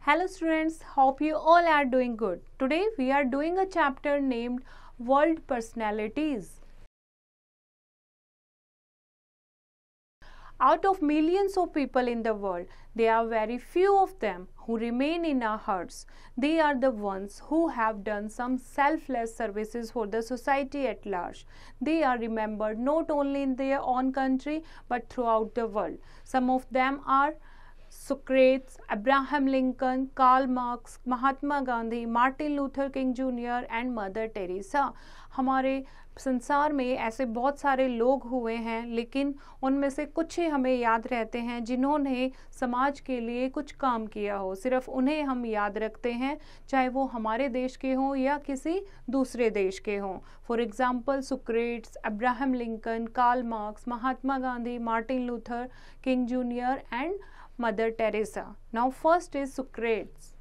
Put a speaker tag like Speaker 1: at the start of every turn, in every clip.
Speaker 1: Hello students, hope you all are doing good. Today we are doing a chapter named World Personalities. out of millions of people in the world, there are very few of them who remain in our hearts. They are the ones who have done some selfless services for the society at large. They are remembered not only in their own country but throughout the world. Some of them are Socrates Abraham Lincoln Karl Marx Mahatma Gandhi Martin Luther King junior and Mother Teresa हमारे संसार में ऐसे बहुत सारे लोग हुए हैं लेकिन उनमें से कुछ ही हमें याद रहते हैं जिन्होंने समाज के लिए कुछ काम किया हो सिर्फ उन्हें हम याद रखते हैं चाहे वो हमारे देश के हों या किसी दूसरे देश के हों for example Socrates Abraham Lincoln Karl Marx Mahatma Gandhi Martin Luther King junior and Mother Teresa. Now, first is Socrates.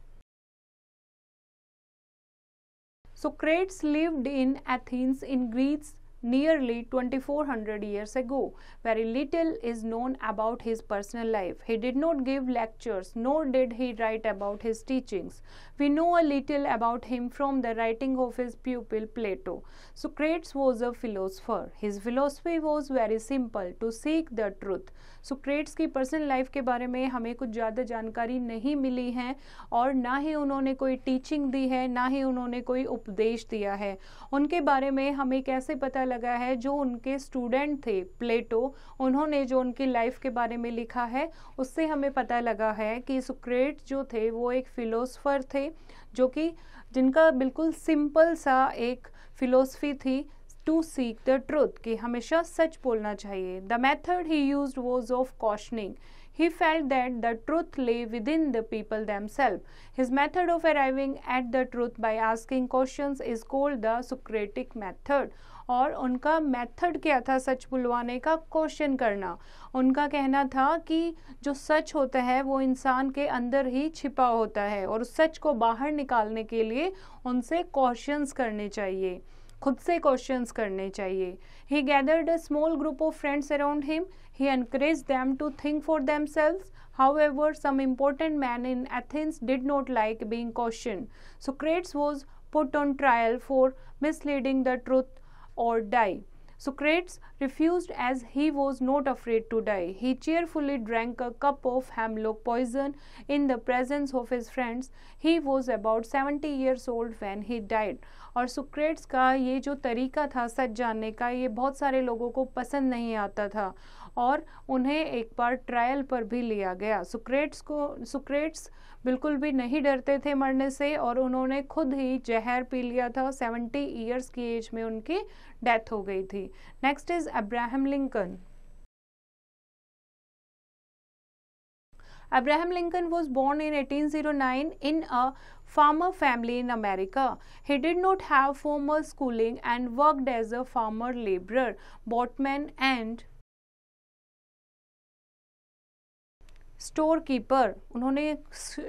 Speaker 1: Socrates lived in Athens in Greece nearly 2400 years ago. Very little is known about his personal life. He did not give lectures, nor did he write about his teachings. We know a little about him from the writing of his pupil Plato. Socrates was a philosopher. His philosophy was very simple to seek the truth. Socrates की personal life के बारे में हमें कुछ ज़्यादा जानकारी नहीं मिली है और ना ही उन्होंने कोई टीचिंग दी है ना ही उन्होंने कोई उपदेश दिया है उनके बारे में हमें कैसे पता लग लगा है जो उनके स्टूडेंट थे प्लेटो उन्होंने जो उनकी लाइफ के बारे में लिखा है उससे हमें पता लगा है कि सुक्रेट जो थे वो एक फ़िलोसफ़र थे जो कि जिनका बिल्कुल सिंपल सा एक फ़िलोसफी थी टू सीक द ट्रुथ कि हमेशा सच बोलना चाहिए the method he use was of questioning he felt that the truth lay within the people themselves. His method of arriving at the truth by asking questions is called the Socratic method. और उनका method क्या था सच बुलवाने का question करना उनका कहना था कि जो सच होता है वो इंसान के अंदर ही छिपा होता है और उस सच को बाहर निकालने के लिए उनसे क्वेश्चंस करने चाहिए खुद से क्वेश्चंस करने चाहिए he gathered a small group of friends around him he encourage them to think for however some important man in Athens did not like being question Socrates was put on trial for misleading the truth or die. Socrates refused as he was not afraid to die. He cheerfully drank a cup of hemlock poison in the presence of his friends. He was about 70 years old when he died. और सुक्रेट्स का ये जो तरीका था सच जानने का ये बहुत सारे लोगों को पसंद नहीं आता था और उन्हें एक बार ट्रायल पर भी लिया गया सुक्रेट्स को सुक्रेट्स बिल्कुल भी नहीं डरते थे मरने से और उन्होंने खुद ही जहर पी लिया था सेवेंटी ईयर्स की एज में उनकी डेथ हो गई थी next is Abraham Lincoln Abraham Lincoln was born in 1809 in a farmer family in America. He did not have formal schooling and worked as a farmer laborer, boatman and storekeeper. उन्होंने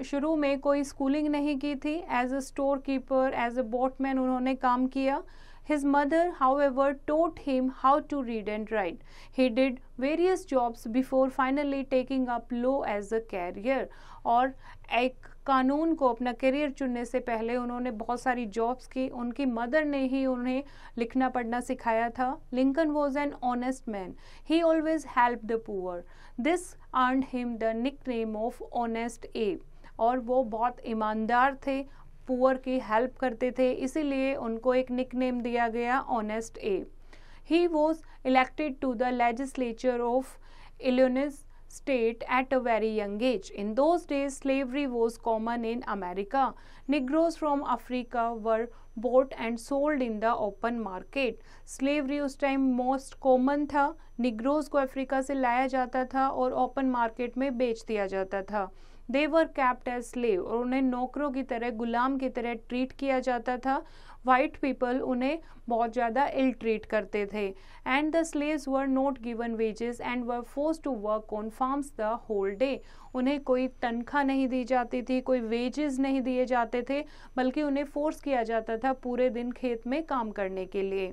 Speaker 1: शुरू में कोई schooling नहीं की थी as a store keeper as a boatman उन्होंने काम किया His mother, however, taught him how to read and write. He did various jobs before finally taking up law as a career. और एक कानून को अपना करियर चुनने से पहले उन्होंने बहुत सारी जॉब्स की उनकी मदर ने ही उन्हें लिखना पढ़ना सिखाया था Lincoln was an honest man he always help the poor this earn him the nickname of honest Abe और वो बहुत ईमानदार थे पुअर की हेल्प करते थे इसीलिए उनको एक निक नेम दिया गया honest Abe he was elected to the legislature of Illinois state at a very young age in those days slavery was common in America negroes from Africa were bought and sold in the open market slavery उस time most common था negroes को Africa से लाया जाता था और open market में बेच दिया जाता था देवर कैप्ट एज स्लेव और उन्हें नौकरों की तरह गुलाम की तरह ट्रीट किया जाता था वाइट पीपल उन्हें बहुत ज़्यादा इल ट्रीट करते थे and the slaves were not given wages and were force to work on farms the whole day उन्हें कोई तनख्वाह नहीं दी जाती थी कोई वेजेस नहीं दिए जाते थे बल्कि उन्हें फोर्स किया जाता था पूरे दिन खेत में काम करने के लिए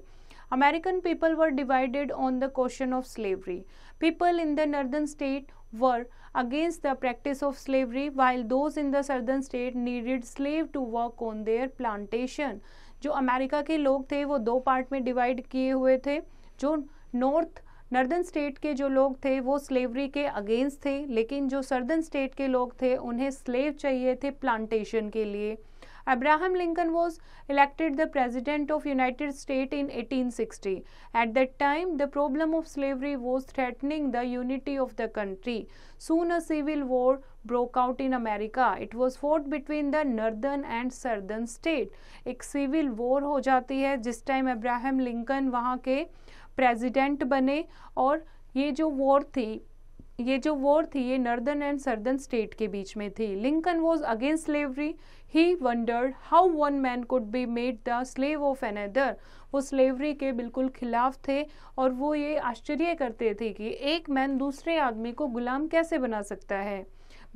Speaker 1: American people were divided on the question of slavery people in the northern state were against the practice of slavery while those in the southern state needed slave to work on their plantation जो America के लोग थे वो दो part में divide किए हुए थे जो नॉर्थ नर्दर्न स्टेट के जो लोग थे वो स्लेवरी के अगेंस्ट थे लेकिन जो सर्दर्न स्टेट के लोग थे उन्हें स्लेव चाहिए थे प्लांटेशन के लिए Abraham Lincoln was elected the President of United States in 1860. At that time, the problem of slavery was threatening the unity of the country. Soon a civil war broke out in America. It was fought between the northern and southern state. एक civil war हो जाती है जिस time Abraham Lincoln वहाँ के president बने और ये जो war थी ये जो वॉर थी ये नर्दर्न एंड सर्दर्न स्टेट के बीच में थी Lincoln was against slavery he wondered how one man could be made the slave of another वो स्लेवरी के बिल्कुल खिलाफ थे और वो ये आश्चर्य करते थे कि एक मैन दूसरे आदमी को गुलाम कैसे बना सकता है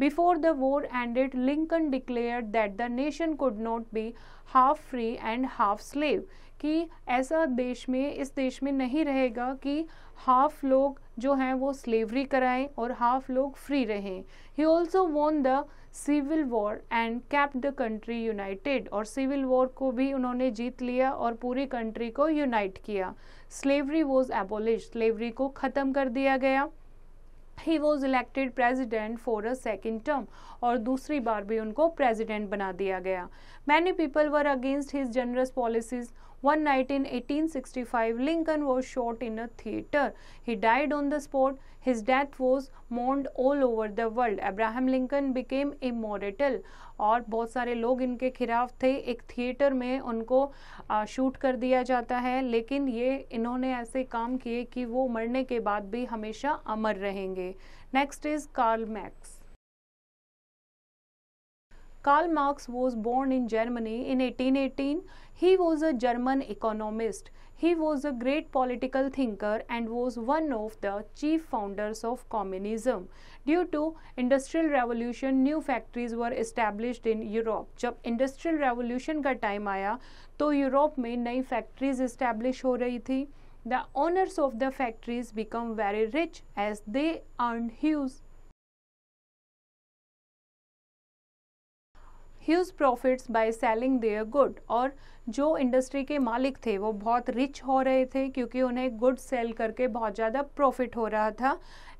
Speaker 1: Before the war ended, Lincoln declared that the nation could not be half free and half slave. कि ऐसा देश में इस देश में नहीं रहेगा कि हाफ लोग जो हैं वो स्लेवरी कराएं और हाफ लोग फ्री रहें he also won the civil war and kept the country united और सिविल वॉर को भी उन्होंने जीत लिया और पूरी कंट्री को यूनाइट किया स्लेवरी वॉज एबोलिश स्लेवरी को ख़त्म कर दिया गया he was elected president for a second term और दूसरी बार भी उनको प्रेजिडेंट बना दिया गया many people were against his generous policies One night in 1865, Lincoln was shot in a theater. He died on the spot. His death was mourned all over the world. Abraham Lincoln became immortal. और बहुत सारे लोग इनके खिलाफ थे एक theatre में उनको शूट कर दिया जाता है लेकिन ये इन्होंने ऐसे काम किए कि वो मरने के बाद भी हमेशा अमर रहेंगे next is Karl Marx Karl Marx was born in Germany in 1818. He was a German economist. He was a great political thinker and was one of the chief founders of communism. Due to industrial revolution, new factories were established in Europe. जब industrial revolution का time आया तो Europe में नई factories establish हो रही थी The owners of the factories become very rich as they earned huge. Huge profits by selling their good और जो इंडस्ट्री के मालिक थे वो बहुत रिच हो रहे थे क्योंकि उन्हें गुड सेल करके बहुत ज़्यादा प्रॉफिट हो रहा था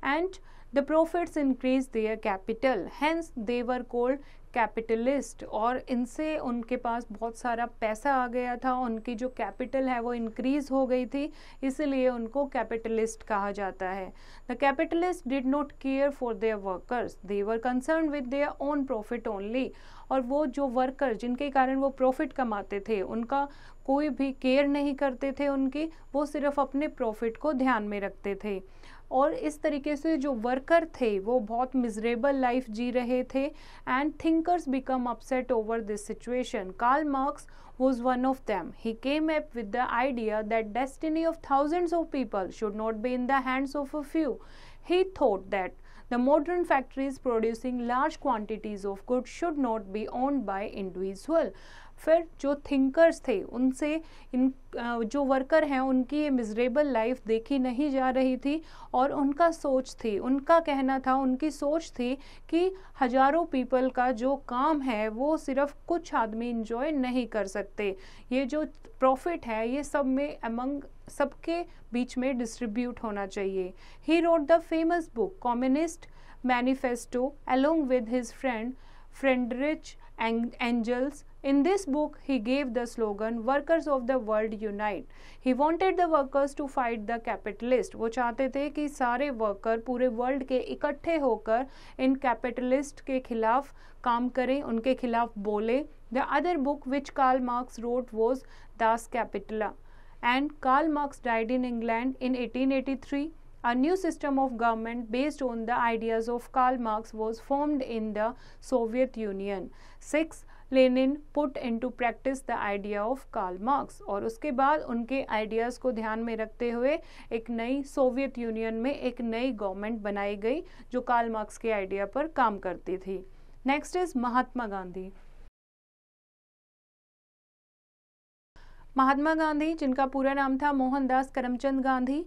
Speaker 1: and the profits increase their capital hence they were called capitalist और इनसे उनके पास बहुत सारा पैसा आ गया था उनकी जो कैपिटल है वो इंक्रीज हो गई थी इसलिए उनको कैपिटलिस्ट कहा जाता है the capitalist did not care for their workers they were concerned with their own profit only और वो जो वर्कर जिनके कारण वो प्रॉफिट कमाते थे उनका कोई भी केयर नहीं करते थे उनकी वो सिर्फ अपने प्रॉफिट को ध्यान में रखते थे और इस तरीके से जो वर्कर थे वो बहुत मिजरेबल लाइफ जी रहे थे and thinkers become upset over this situation Karl Marx was one of them he came up with the idea that destiny of thousands of people should not be in the hands of a few he thought that the modern factories producing large quantities of good should not be owned by individual फिर जो thinkers थे उनसे इन जो worker हैं उनकी ये miserable life देखी नहीं जा रही थी और उनका सोच थी उनका कहना था उनकी सोच थी कि हजारों पीपल का जो काम है वो सिर्फ कुछ आदमी इंजॉय नहीं कर सकते ये जो प्रॉफिट है ये सब में अमंग सबके बीच में डिस्ट्रीब्यूट होना चाहिए he wrote the famous book Communist Manifesto along with his friend Friedrich Engels In this book, he gave the slogan Workers of the World Unite. He wanted the workers to fight the capitalist. wo chahte the ki sare worker pure world ke ikatthe hokar in capitalist ke khilaf kaam kare unke khilaf bole the other book which karl marx wrote was das kapital and Karl Marx died in England in 1883. A new system of government based on the ideas of Karl Marx was formed in the Soviet Union. 6. Lenin put into practice the idea of Karl Marx और उसके बाद उनके ideas को ध्यान में रखते हुए एक नई सोवियत यूनियन में एक नई गवर्नमेंट बनाई गई जो कार्ल मार्क्स के आइडिया पर काम करती थी नेक्स्ट इज महात्मा गांधी महात्मा गांधी जिनका पूरा नाम था मोहनदास करमचंद गांधी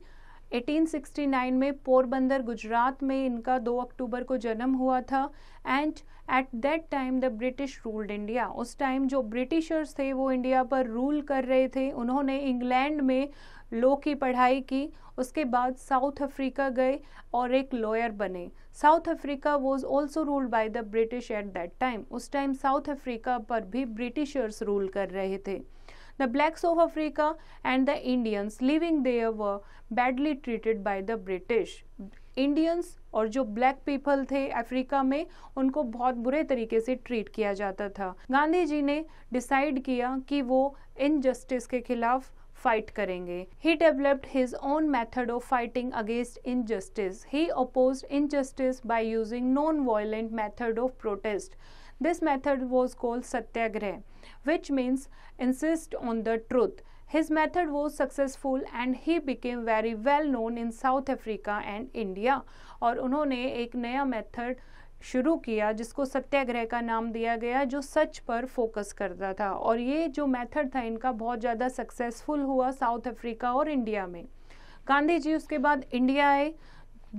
Speaker 1: 1869 में पोरबंदर गुजरात में इनका 2 अक्टूबर को जन्म हुआ था and at that time the British ruled India उस टाइम जो ब्रिटिशर्स थे वो इंडिया पर रूल कर रहे थे उन्होंने इंग्लैंड में लॉ की पढ़ाई की उसके बाद साउथ अफ्रीका गए और एक लॉयर बने South Africa was also ruled by the British at that time उस टाइम साउथ अफ्रीका पर भी ब्रिटिशर्स रूल कर रहे थे the blacks of Africa and the Indians living there were badly treated by the British. Indians और जो black people थे अफ्रीका में उनको बहुत बुरे तरीके से ट्रीट किया जाता था गांधी जी ने डिसाइड किया कि वो इनजस्टिस के खिलाफ फाइट करेंगे he developed his own method of fighting against injustice he oppose injustice by using non violent method of protest this method was called satyagraha which means insist on the truth his method was successful and he became very well known in South Africa and India और उन्होंने एक नया method शुरू किया जिसको सत्याग्रह का नाम दिया गया जो सच पर फोकस करता था और ये जो मेथड था इनका बहुत ज़्यादा सक्सेसफुल हुआ साउथ अफ्रीका और इंडिया में गांधी जी उसके बाद इंडिया आए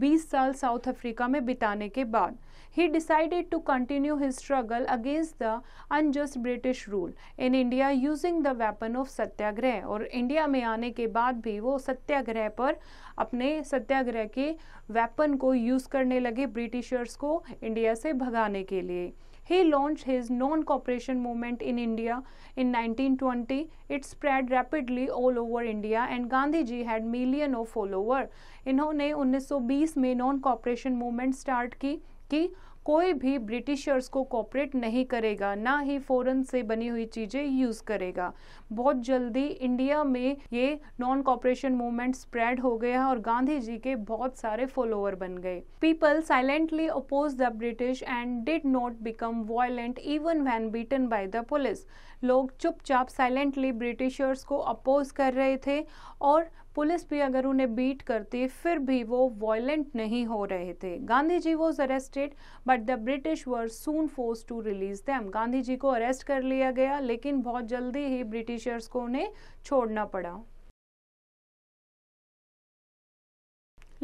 Speaker 1: 20 साल साउथ अफ्रीका में बिताने के बाद he decided to continue his struggle against the unjust British rule in India using the weapon of satyagraha और इंडिया में आने के बाद भी वो सत्याग्रह पर अपने सत्याग्रह के वेपन को यूज़ करने लगे ब्रिटिशर्स को इंडिया से भगाने के लिए He launched his non-cooperation movement in India in 1920. It spread rapidly all over India and Gandhi ji had million of follower. इन्होंने 1920 में नॉन कॉपरेशन मूवमेंट स्टार्ट की कि कोई भी ब्रिटिशर्स को कॉपरेट नहीं करेगा ना ही फॉरन से बनी हुई चीज़ें यूज़ करेगा बहुत जल्दी इंडिया में ये नॉन कॉपरेशन मूवमेंट स्प्रेड हो गया और गांधी जी के बहुत सारे फॉलोअर बन गए people silently oppose the British and did not become violent even when beaten by the police लोग चुपचाप साइलेंटली ब्रिटिशर्स को अपोज कर रहे थे और पुलिस भी अगर उन्हें बीट करती फिर भी वो वॉयलेंट नहीं हो रहे थे Gandhi ji was arrested but the British were soon force to release them Gandhi ji को अरेस्ट कर लिया गया लेकिन बहुत जल्दी ही ब्रिटिशर्स को उन्हें छोड़ना पड़ा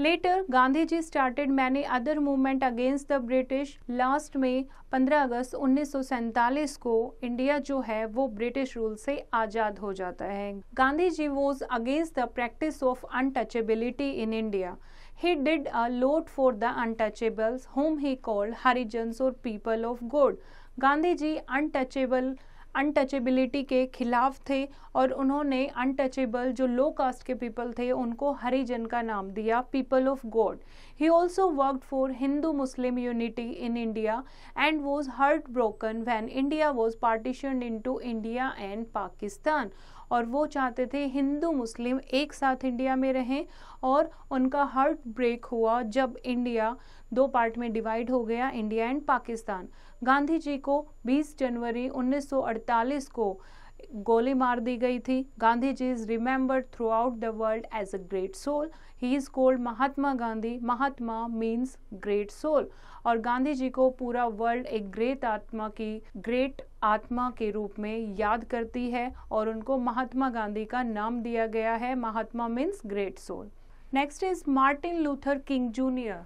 Speaker 1: later Gandhi ji started many other movement against the British last में 15 अगस्त 1947 को इंडिया जो है वो ब्रिटिश रूल से आजाद हो जाता है Gandhi ji was against the practice of untouchability in India he did a lot for the untouchables whom he called Harijan और पीपल ऑफ गोड गांधी जी अनटचेबल अनटचेबिलिटी के खिलाफ थे और उन्होंने अनटचेबल जो लो कास्ट के पीपल थे उनको हरिजन का नाम दिया people of God he also work for Hindu Muslim unity in India and was heartbroken when India was partition into India and Pakistan और वो चाहते थे हिंदू मुस्लिम एक साथ इंडिया में रहें और उनका हार्ट ब्रेक हुआ जब इंडिया दो पार्ट में डिवाइड हो गया इंडिया एंड पाकिस्तान गांधी जी को 20 जनवरी 1948 को गोली मार दी गई थी Gandhi ji is remembered throughout the world as a great soul he is called Mahatma Gandhi Mahatma means great soul और गांधी जी को पूरा वर्ल्ड एक ग्रेट आत्मा की ग्रेट आत्मा के रूप में याद करती है और उनको महात्मा गांधी का नाम दिया गया है Mahatma means great soul next is Martin Luther King Junior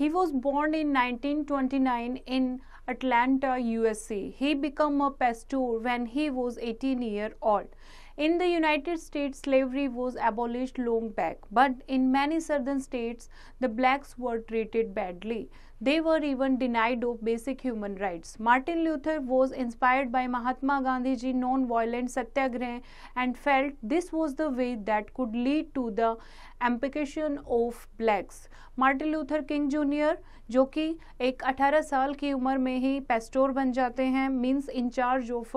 Speaker 1: He was born in 1929 in Atlanta, USA. He became a pastor when he was 18 years old. In the United States, slavery was abolished long back, but in many southern states, the blacks were treated badly. They were even denied of basic human rights. Martin Luther was inspired by Mahatma gandhi ji non-violent satyagraha and felt this was the way that could lead to the emancipation of blacks Martin Luther King Junior जो कि एक 18 साल की उम्र में ही पेस्टोर बन जाते हैं means in charge of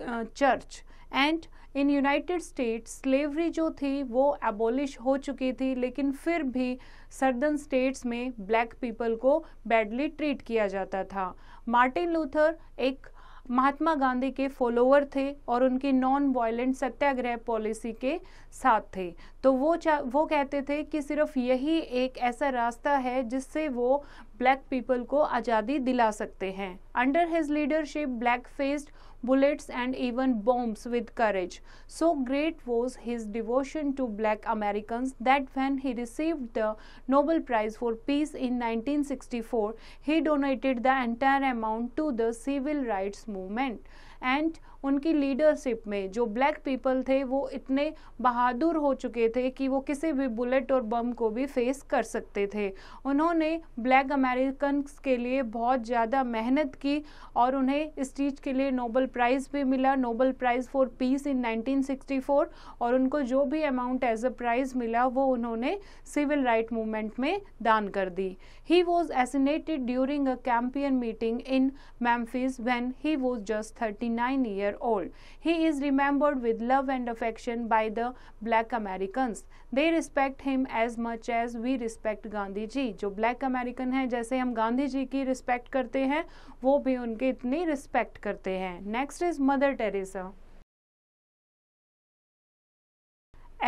Speaker 1: church and in United States slavery जो थी वो एबोलिश हो चुकी थी लेकिन फिर भी uh, सर्दन स्टेट्स में ब्लैक पीपल को बैडली ट्रीट किया जाता था मार्टिन लूथर एक महात्मा गांधी के फॉलोअर थे और उनकी नॉन वायलेंट सत्याग्रह पॉलिसी के साथ थे तो वो वो कहते थे कि सिर्फ यही एक ऐसा रास्ता है जिससे वो ब्लैक पीपल को आज़ादी दिला सकते हैं under his leadership black faced bullets and even bombs with courage. So great was his devotion to black Americans that when he received the Nobel Prize for Peace in 1964, he donated the entire amount to the civil rights movement. And उनकी leadership में जो black people थे वो इतने बहादुर हो चुके थे कि वो किसी भी बुलेट और बम को भी फेस कर सकते थे उन्होंने ब्लैक अमेरिकन के लिए बहुत ज़्यादा मेहनत की और उन्हें इस चीज़ के लिए नोबल प्राइज़ भी मिला Nobel prize for peace in 1964 और उनको जो भी अमाउंट एज अ प्राइज़ मिला वो उन्होंने सिविल राइट मूवमेंट में दान कर दी he was assassinated during a campaign meeting in Memphis when he was just thirty nine year old. He is remembered with love and affection by the black Americans. They respect him as much as we respect Gandhi ji. jo black American hai jaise hum gandhi ji ki respect karte hain wo bhi unke itni respect karte hain Next is Mother Teresa.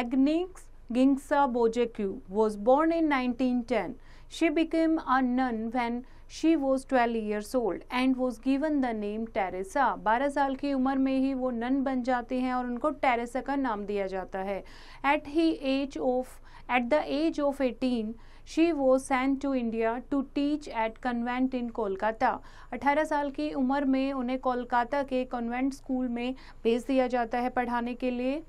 Speaker 1: Agnes Gingsa bojeku was born in 1910. She became a nun when she was twelve years old and was given the name Teresa बारह साल की उम्र में ही वो none बन जाते हैं और उनको टेरेसा का नाम दिया जाता है at the age of at the age of eighteen she was sent to India to teach at convent in Kolkata 18 साल की उम्र में उन्हें कोलकाता के कन्वेंट स्कूल में भेज दिया जाता है पढ़ाने के लिए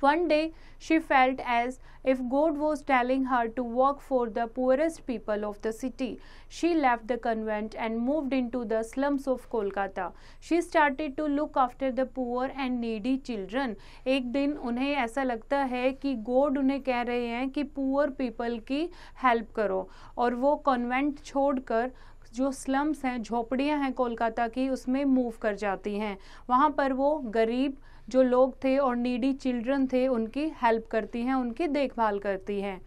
Speaker 1: One day she felt as if God was telling her to work for the poorest people of the city. She left the convent and moved into the slums of Kolkata. She started to look after the poor and needy children. एक दिन उन्हें ऐसा लगता है कि God उन्हें कह रहे हैं कि पुअर पीपल की हेल्प करो और वो कॉन्वेंट छोड़कर जो स्लम्स हैं झोपड़ियां हैं कोलकाता की उसमें मूव कर जाती हैं वहाँ पर वो गरीब जो लोग थे और नीडी चिल्ड्रन थे उनकी हेल्प करती हैं उनकी देखभाल करती हैं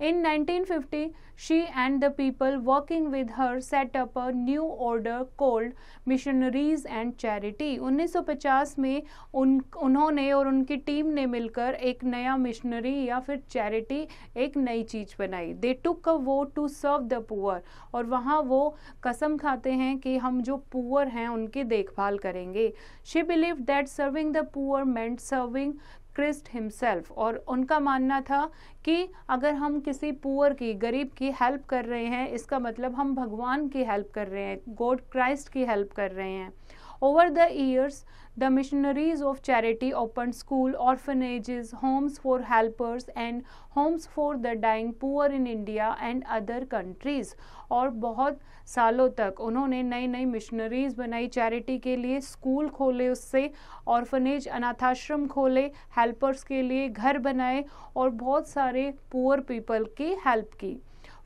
Speaker 1: In 1950, she and the people working with her set up a new order called Missionaries and Charity. 1950 में उन उन्होंने और उनकी टीम ने मिलकर एक नया मिशनरी या फिर चैरिटी एक नई चीज़ बनाई दे टुक अ वो टू सर्व द पुअर और वहाँ वो कसम खाते हैं कि हम जो पुअर हैं उनकी देखभाल करेंगे she believe that serving the poor meant serving Christ himself और उनका मानना था कि अगर हम किसी पुअर की गरीब की हेल्प कर रहे हैं इसका मतलब हम भगवान की हेल्प कर रहे हैं गॉड क्राइस्ट की हेल्प कर रहे हैं over the years the Missionaries of Charity open school orphanages homes for helpers and homes for the dying poor in India and other countries और बहुत सालों तक उन्होंने नई नई मिशनरीज बनाई चैरिटी के लिए स्कूल खोले उससे ऑर्फनेज अनाथाश्रम खोले हेल्पर्स के लिए घर बनाए और बहुत सारे पुअर पीपल की हेल्प की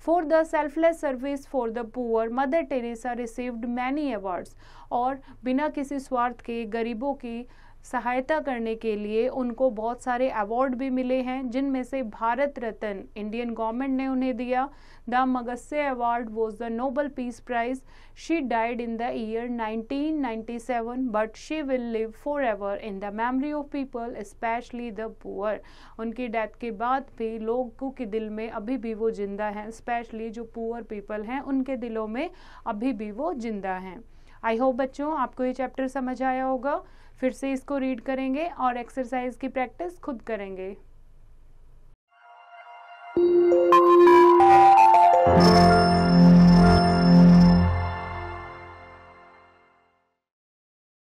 Speaker 1: for the selfless service for the poor Mother Teresa received many awards और बिना किसी स्वार्थ के गरीबों की सहायता करने के लिए उनको बहुत सारे अवार्ड भी मिले हैं जिनमें से भारत रत्न इंडियन गवर्नमेंट ने उन्हें दिया the Magsaysay award was the Nobel peace prize she died in the year nineteen ninety seven but she will live forever in the memory of people specially the poor उनकी death के बाद भी लोगों के दिल में अभी भी वो जिंदा हैं स्पेशली जो पुअर पीपल हैं उनके दिलों में अभी भी वो जिंदा हैं आई होप बच्चों आपको ये चैप्टर समझ आया होगा फिर से इसको रीड करेंगे और एक्सरसाइज की प्रैक्टिस खुद करेंगे